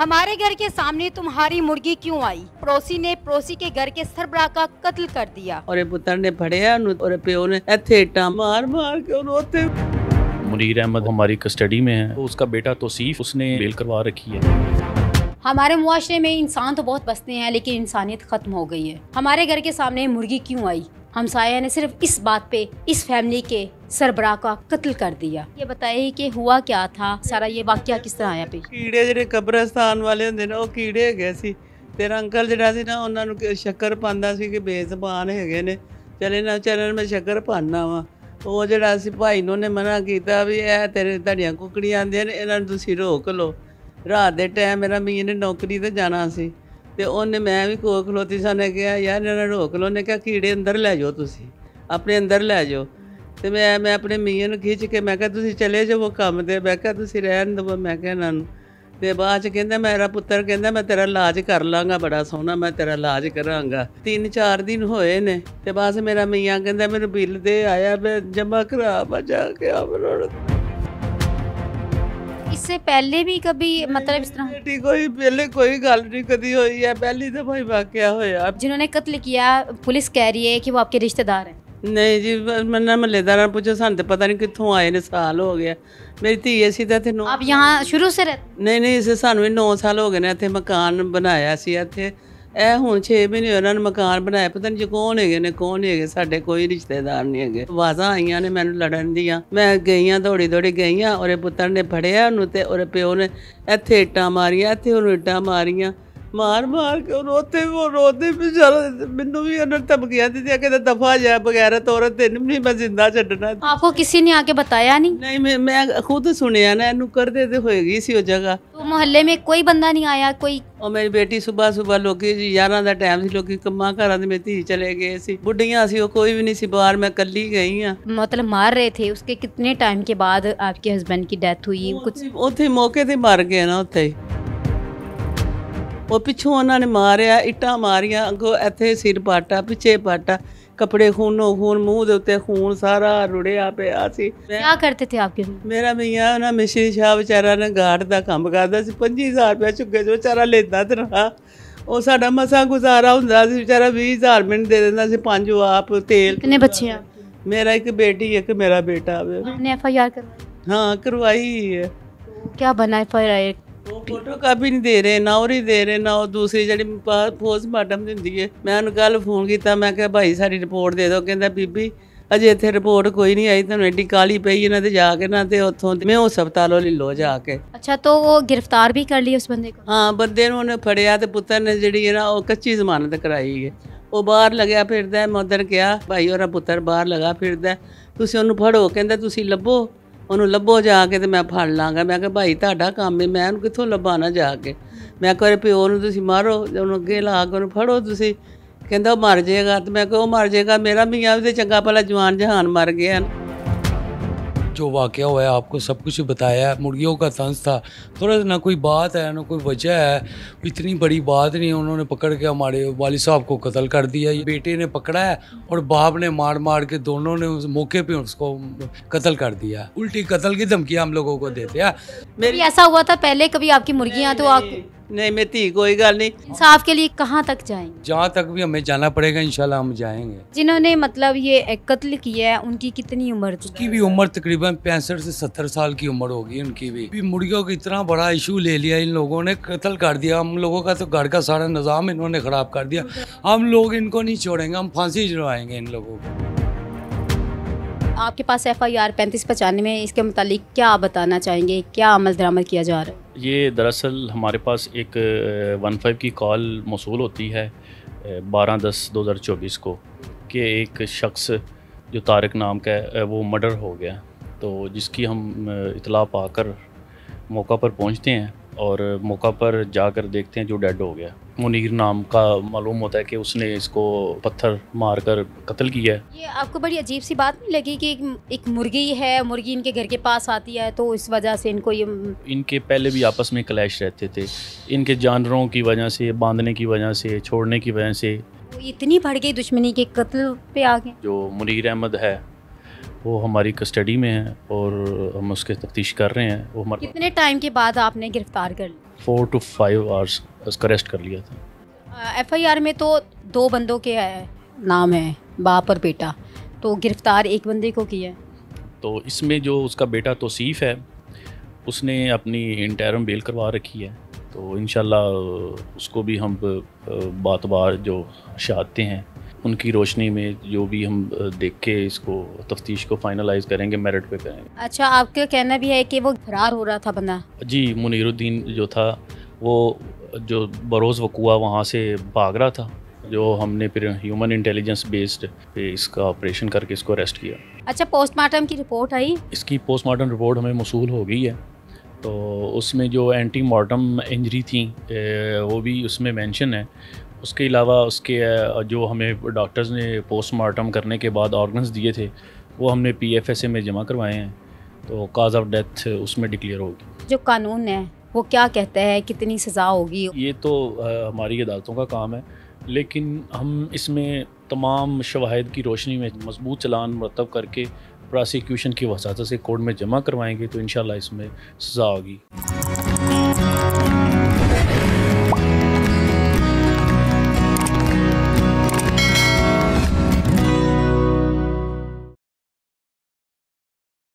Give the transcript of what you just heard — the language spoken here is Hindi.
हमारे घर के सामने तुम्हारी मुर्गी क्यों आई पड़ोसी ने पड़ोसी के घर के सरबरा का कत्ल कर दिया और पुत्र ने फड़े और प्यो ने मार मार के रोते मुनीर अहमद हमारी कस्टडी में है तो उसका बेटा तोसीफ उसने बेल करवा रखी है हमारे मुआरे में इंसान तो बहुत बसते हैं लेकिन इंसानियत ख़त्म हो गई है हमारे घर के सामने मुर्गी क्यों आई हमसाया ने सिर्फ इस बात पे इस फैमिली के ਸਰਬਰਾ ਕਾ ਕਤਲ ਕਰ ਦਿਆ ਇਹ ਬਤਾਏ ਕਿ ਹੁਆ ਕੀ ਥਾ ਸਾਰਾ ਇਹ ਵਾਕਿਆ ਕਿਸ ਤਰ੍ਹਾਂ ਆਇਆ ਪਈ ਕੀੜੇ ਜਿਹੜੇ ਕਬਰਸਤਾਨ ਵਾਲੇ ਹੁੰਦੇ ਨੇ ਉਹ ਕੀੜੇ ਹੈਗੇ ਸੀ ਤੇਰਾ ਅੰਕਲ ਜਿਹੜਾ ਸੀ ਨਾ ਉਹਨਾਂ ਨੂੰ ਸ਼ੱਕਰ ਪਾਉਂਦਾ ਸੀ ਕਿ ਬੇਜ਼ਬਾਨ ਹੈਗੇ ਨੇ ਚਲੇ ਨਾ ਚੈਨਲ ਮੈਂ ਸ਼ੱਕਰ ਪਾਣਾ ਵਾ ਉਹ ਜਿਹੜਾ ਸੀ ਭਾਈ ਨੂੰ ਨੇ ਮਨਾ ਕੀਤਾ ਵੀ ਇਹ ਤੇਰੇ ਤੁਹਾਡੀਆਂ ਕੁਕੜੀਆਂ ਆਂਦੀਆਂ ਨੇ ਇਹਨਾਂ ਨੂੰ ਤੁਸੀਂ ਰੋਕ ਲਓ ਰਾਤ ਦੇ ਟਾਈਮ ਮੇਰਾ ਮੀਂਹ ਨੇ ਨੌਕਰੀ ਤੇ ਜਾਣਾ ਸੀ ਤੇ ਉਹਨੇ ਮੈਂ ਵੀ ਕੋਖ ਖਲੋਤੀ ਸਾਨੇ ਕਿਹਾ ਯਾਰ ਇਹਨਾਂ ਨੂੰ ਰੋਕ ਲਓ ਨੇ ਕਿਹਾ ਕੀੜੇ ਅੰਦਰ ਲੈ ਜਾਓ ਤੁਸੀਂ ਆਪਣੇ ਅੰਦਰ ਲੈ ਜਾਓ ਤੇ ਮੈਂ ਮੈਂ ਆਪਣੇ ਮੀਆਂ ਨੂੰ ਖਿੱਚ ਕੇ ਮੈਂ ਕਿਹਾ ਤੁਸੀਂ ਚਲੇ ਜਾਓ ਕੰਮ ਦੇ ਮੈਂ ਕਿਹਾ ਤੁਸੀਂ ਰਹਿਣ ਦਿਓ ਮੈਂ ਕਿਹਾ ਇਹਨਾਂ ਨੂੰ ਤੇ ਬਾਅਦ ਚ ਕਹਿੰਦਾ ਮੇਰਾ ਪੁੱਤਰ ਕਹਿੰਦਾ ਮੈਂ ਤੇਰਾ ਇਲਾਜ ਕਰ ਲਾਂਗਾ ਬੜਾ ਸੋਹਣਾ ਮੈਂ ਤੇਰਾ ਇਲਾਜ ਕਰਾਂਗਾ ਤਿੰਨ ਚਾਰ ਦਿਨ ਹੋਏ ਨੇ ਤੇ ਬਾਅਦ ਮੇਰਾ ਮੀਆਂ ਕਹਿੰਦਾ ਮੈਨੂੰ ਬਿੱਲ ਦੇ ਆਇਆ ਮੈਂ ਜਮਾ ਕਰਾ ਮੈਂ ਜਾ ਕੇ ਆਵਰੋੜ ਪਹਿਲੇ ਵੀ ਕبھی ਮਤਲਬ ਇਸ ਤਰ੍ਹਾਂ ਕੋਈ बेटी ਪਹਿਲੇ ਕੋਈ ਗੱਲ ਨਹੀਂ ਕਦੀ ਹੋਈ ਹੈ ਪਹਿਲੀ ਤਾਂ ਭਾਈ ਵਾਕਿਆ ਹੋਇਆ ਜਿਨ੍ਹਾਂ ਨੇ ਕਤਲ ਕੀਤਾ ਪੁਲਿਸ ਕਹਿ ਰਹੀ ਹੈ ਕਿ ਉਹ ਆਪਕੇ ਰਿਸ਼ਤੇਦਾਰ ਹੈ ਨਹੀਂ ਜੀ ਮੈਂ ਨਾ ਮਹੱਲੇਦਾਰਾਂ ਪੁੱਛੋ ਸਾਨੂੰ ਤਾਂ ਪਤਾ ਨਹੀਂ ਕਿੱਥੋਂ ਆਏ ਨੇ ਸਾਲ ਹੋ ਗਿਆ ਮੇਰੀ ਧੀ ਅਸੀਂ ਤਾਂ ਇੱਥੇ ਨੂੰ ਆਪ ਯਹਾਂ ਸ਼ੁਰੂ ਸੇ रहते ਨਹੀਂ ਨਹੀਂ ਇਸੇ ਸਾਨੂੰ 9 ਸਾਲ ਹੋ ਗਏ ਨੇ ਇੱਥੇ ਮਕਾਨ ਬਣਾਇਆ ਸੀ ਇੱਥੇ ਇਹ ਹੁਣ 6 ਮਹੀਨੇ ਉਹਨਾਂ ਨੇ ਮਕਾਨ ਬਣਾਇਆ ਪਤਾ ਨਹੀਂ ਜੀ ਕੌਣ ਹੈਗੇ ਨੇ ਕੌਣ ਨਹੀਂ ਹੈਗੇ ਸਾਡੇ ਕੋਈ ਰਿਸ਼ਤੇਦਾਰ ਨਹੀਂ ਹੈਗੇ ਆਵਾਜ਼ਾਂ ਆਈਆਂ ਨੇ ਮੈਨੂੰ ਲੜਨ ਦੀਆਂ ਮੈਂ ਗਈਆਂ ਦੌੜੀ ਦੌੜੀ ਗਈਆਂ ਔਰੇ ਪੁੱਤਰ ਨੇ ਫੜਿਆ ਉਹਨੂੰ ਤੇ ਔਰੇ ਪਿਓ ਨੇ ਇੱਥੇ ਇੱਟਾਂ ਮਾਰੀਆਂ ਇੱਥੇ ਉਹਨੂੰ ਇੱਟਾਂ ਮਾਰੀਆਂ ਮਾਰ ਮਾਰ ਕੇ ਰੋਤੇ ਉਹ ਰੋਦੇ ਵਿਚਾਰਾ ਮੈਨੂੰ ਵੀ ਅੰਦਰ ਧਮਕੀਆਂ ਦਿੱਤੀਆਂ ਕਹਿੰਦਾ ਦਫਾ ਜਾ ਬਗੈਰ ਤੋਰ ਤੈਨੂੰ ਨਹੀਂ ਮੈਂ ਜ਼ਿੰਦਾ ਛੱਡਣਾ ਆਪਕੋ ਕਿਸੇ ਨੇ ਆ ਕੇ ਬਤਾਇਆ ਨਹੀਂ नहीं मैं मैं खुद सुनिया ना इनू कर दे होएगी सी वो जगह तो मोहल्ले में कोई बंदा नहीं आया कोई ਉਹ ਮੇਰੀ ਬੇਟੀ ਸਵੇਰ ਸਵੇਰ ਲੋਕੀ 11 ਦਾ ਟਾਈਮ ਸੀ ਲੋਕੀ ਕੰਮਾਂ ਘਰਾਂ ਦੇ ਮੇਰੀ ਧੀ ਚਲੇ ਗਏ ਸੀ ਬੁੱਢੀਆਂ ਸੀ ਉਹ ਕੋਈ ਵੀ ਨਹੀਂ ਸੀ ਬਾਹਰ ਮੈਂ ਇਕੱਲੀ ਗਈ ਆ मतलब मार रहे थे उसके कितने टाइम के बाद आपके हस्बैंड की डेथ हुई कुछ ਉੱਥੇ ਮੌਕੇ ਤੇ ਮਰ ਗਏ ਨਾ ਉੱਥੇ ਹੀ ਉਹ ਪਿੱਛੋਂ ਉਹਨਾਂ ਨੇ ਮਾਰਿਆ ਇੱਟਾਂ ਮਾਰੀਆਂ ਅੰਗੋ ਇੱਥੇ ਸਿਰ ਪਾਟਾ ਪਿੱਛੇ ਪਾਟਾ कपड़े खूनो खून ਮੂੰਹ ਦੇ ਉੱਤੇ ਖੂਨ ਸਾਰਾ ਰੁੜਿਆ ਪਿਆ ਸੀ ਕੀ ਕਰਤੇ ਸੀ ਆਪਕੇ ਮੇਰਾ मियाँ ਉਹਨਾਂ मिश्री ਸ਼ਾਹ ਵਿਚਾਰਾ ਨੇ ਗਾਰਡ ਦਾ ਕੰਮ ਕਰਦਾ ਸੀ 25000 ਰੁਪਏ ਚੁੱਕੇ ਜੋ ਵਿਚਾਰਾ ਲੈਂਦਾ लेता ਉਹ ਸਾਡਾ ਮਸਾ ਗੁਜ਼ਾਰਾ ਹੁੰਦਾ ਸੀ ਵਿਚਾਰਾ 20000 ਮਿੰਟ ਦੇ ਦਿੰਦਾ ਸੀ ਪੰਜ ਆਪ ਤੇਲ ਕਿੰਨੇ ਬੱਚੇ ਆ ਮੇਰਾ ਇੱਕ ਬੇਟੀ ਇੱਕ ਮੇਰਾ ਬੇਟਾ ਹੈ ਨੇ ਐਫ ਆਈ ਆਰ ਕਰਵਾਈ ਹਾਂ ਕਰਵਾਈ ਹੈ ਕੀ ਬਣਾਇਆ ਫਿਰ ਆਈ ਉਹ ਫੋਟੋ ਕਾਪੀ ਨਹੀਂ ਦੇ ਰਹੇ ਨਾ ਉਹਰੀ ਦੇ ਰਹੇ ਨਾ ਉਹ ਦੂਸਰੀ ਜਿਹੜੀ ਪੋਸਟਮਾਰਟਮ ਦਿੰਦੀ ਹੈ ਮੈਂ ਉਹਨੂੰ ਕੱਲ ਫੋਨ ਕੀਤਾ ਮੈਂ ਕਿਹਾ ਭਾਈ ਸਾਡੀ ਰਿਪੋਰਟ ਦੇ ਦਿਓ ਕਹਿੰਦਾ ਬੀਬੀ ਅਜੇ ਇੱਥੇ ਰਿਪੋਰਟ ਕੋਈ ਨਹੀਂ ਆਈ ਤੁਹਾਨੂੰ ਐਡੀ ਕਾਲੀ ਪਈ ਇਹਨਾਂ ਤੇ ਜਾ ਕੇ ਨਾ ਤੇ ਉੱਥੋਂ ਮੈਂ ਉਹ ਹਸਪਤਾਲੋਂ ਲੈ ਲੋ ਜਾ ਕੇ ਅੱਛਾ ਤੋਂ ਉਹ ਗ੍ਰਿਫਤਾਰ ਵੀ ਕਰ ਲਈ ਉਸ ਬੰਦੇ ਕੋ ਹਾਂ ਬੰਦੇ ਨੂੰ ਉਹਨੇ ਫੜਿਆ ਤੇ ਪੁੱਤਰ ਨੇ ਜਿਹੜੀ ਹੈ ਨਾ ਉਹ ਕੱਚੀ ਜ਼ਮਾਨਤ ਕਰਾਈ ਹੈ ਉਹ ਬਾਹਰ ਲੱਗਿਆ ਫਿਰਦਾ ਮਦਰ ਕਿਹਾ ਗਿਆ ਭਾਈ ਉਹਦਾ ਪੁੱਤਰ ਬਾਹਰ ਲਗਾ ਫਿਰਦਾ ਤੁਸੀਂ ਉਹਨੂੰ ਫੜੋ ਕਹਿੰਦਾ ਤੁਸੀਂ ਲੱਭੋ ਉਹਨੂੰ ਲੱਭੋ ਜਾ ਕੇ ਤੇ ਮੈਂ ਫੜ ਲਾਂਗਾ ਮੈਂ ਕਿਹਾ ਭਾਈ ਤੁਹਾਡਾ ਕੰਮ ਹੈ ਮੈਂ ਉਹਨੂੰ ਕਿੱਥੋਂ ਲੱਭਾਣਾ ਜਾ ਕੇ ਮੈਂ ਕਹੇ ਪਿਓ ਨੂੰ ਤੁਸੀਂ ਮਾਰੋ ਉਹਨੂੰ ਅੱਗੇ ਲਾ ਕੇ ਉਹਨੂੰ ਫੜੋ ਤੁਸੀਂ ਕਹਿੰਦਾ ਉਹ ਮਰ ਜਾਏਗਾ ਤੇ ਮੈਂ ਕਿਹਾ ਉਹ ਮਰ ਜਾਏਗਾ ਮੇਰਾ ਮੀਆਂ ਵੀ ਤੇ ਚੰਗਾ ਭਲਾ ਜਵਾਨ ਜਹਾਨ ਮਰ ਗਿਆ जो वाक़ हुआ है आपको सब कुछ बताया है मुर्गियों का तंस था थोड़ा ना कोई बात है ना कोई वजह है इतनी बड़ी बात नहीं उन्होंने पकड़ के हमारे वाली साहब को कत्ल कर दिया बेटे ने पकड़ा है और बाप ने मार मार के दोनों ने उस मौके पे उसको कत्ल कर दिया उल्टी कत्ल की धमकी हम लोगों को देते हैं मेरी ऐसा हुआ था पहले कभी आपकी मुर्गियाँ तो आप नहीं मैं थी कोई गल नहीं इंसाफ के लिए कहाँ तक जाएंगे जहाँ तक भी हमें जाना पड़ेगा इंशाल्लाह हम जाएंगे जिन्होंने मतलब ये कत्ल किया है उनकी कितनी उम्र उसकी भी उम्र तकरीबन पैंसठ से सत्तर साल की उम्र होगी उनकी भी, भी मुर्गियों का इतना बड़ा इशू ले लिया इन लोगों ने कत्ल कर दिया हम लोगों का तो घर का सारा निज़ाम इन्होंने खराब कर दिया हम लोग इनको नहीं छोड़ेंगे हम फांसी जुड़वाएंगे इन लोगों को आपके पास एफ आई आर पैंतीस पचानवे इसके मुतालिक क्या बताना चाहेंगे क्या अमल दरामद किया जा रहा है ये दरअसल हमारे पास एक वन फाइव की कॉल मौसू होती है बारह दस दो हज़ार चौबीस को कि एक शख्स जो तारक नाम का है वो मर्डर हो गया तो जिसकी हम इतला पाकर मौका पर पहुंचते हैं और मौका पर जाकर देखते हैं जो डेड हो गया मुनीर नाम का मालूम होता है कि उसने इसको पत्थर मार कर कत्ल किया है ये आपको बड़ी अजीब सी बात नहीं लगी कि एक, एक मुर्गी है मुर्गी इनके घर के पास आती है तो इस वजह से इनको ये इनके पहले भी आपस में क्लैश रहते थे इनके जानवरों की वजह से बांधने की वजह से छोड़ने की वजह से इतनी बढ़ गई दुश्मनी के कत्ल पे आ गए जो मुनीर अहमद है वो हमारी कस्टडी में है और हम उसके तफ्तीश कर रहे हैं वो हमारे कितने टाइम के बाद आपने गिरफ्तार कर लिया फोर टू फाइव आवर्स उसका अरेस्ट कर लिया था एफ आई आर में तो दो बंदों के है, नाम है बाप और बेटा तो गिरफ्तार एक बंदे को किया तो इसमें जो उसका बेटा तोसीफ़ है उसने अपनी इंटरम बेल करवा रखी है तो इन उसको भी हम बार जो शाहते हैं उनकी रोशनी में जो भी हम देख के इसको तफ्तीश को फाइनलाइज करेंगे मेरिट पे करेंगे अच्छा आपका कहना भी है कि वो फरार हो रहा था बंदा जी मुनीरुद्दीन जो था वो जो बरोज़ वकुआ वहाँ से भाग रहा था जो हमने फिर ह्यूमन इंटेलिजेंस बेस्ड पे इसका ऑपरेशन करके इसको अरेस्ट किया अच्छा पोस्टमार्टम की रिपोर्ट आई इसकी पोस्टमार्टम रिपोर्ट हमें मसूल हो गई है तो उसमें जो एंटी मार्टम इंजरी थी वो भी उसमें मेंशन है उसके अलावा उसके जो हमें डॉक्टर्स ने पोस्टमार्टम करने के बाद ऑर्गन्स दिए थे वो हमने पी एफ एस ए में जमा करवाए हैं तो काज ऑफ डेथ उसमें डिक्लेयर होगी जो कानून है वो क्या कहता है कितनी सज़ा होगी ये तो हमारी अदालतों का काम है लेकिन हम इसमें तमाम शवाहद की रोशनी में मजबूत चलान मरतब करके प्रोसिक्यूशन की वसात से कोर्ट में जमा करवाएंगे तो इन इसमें सज़ा होगी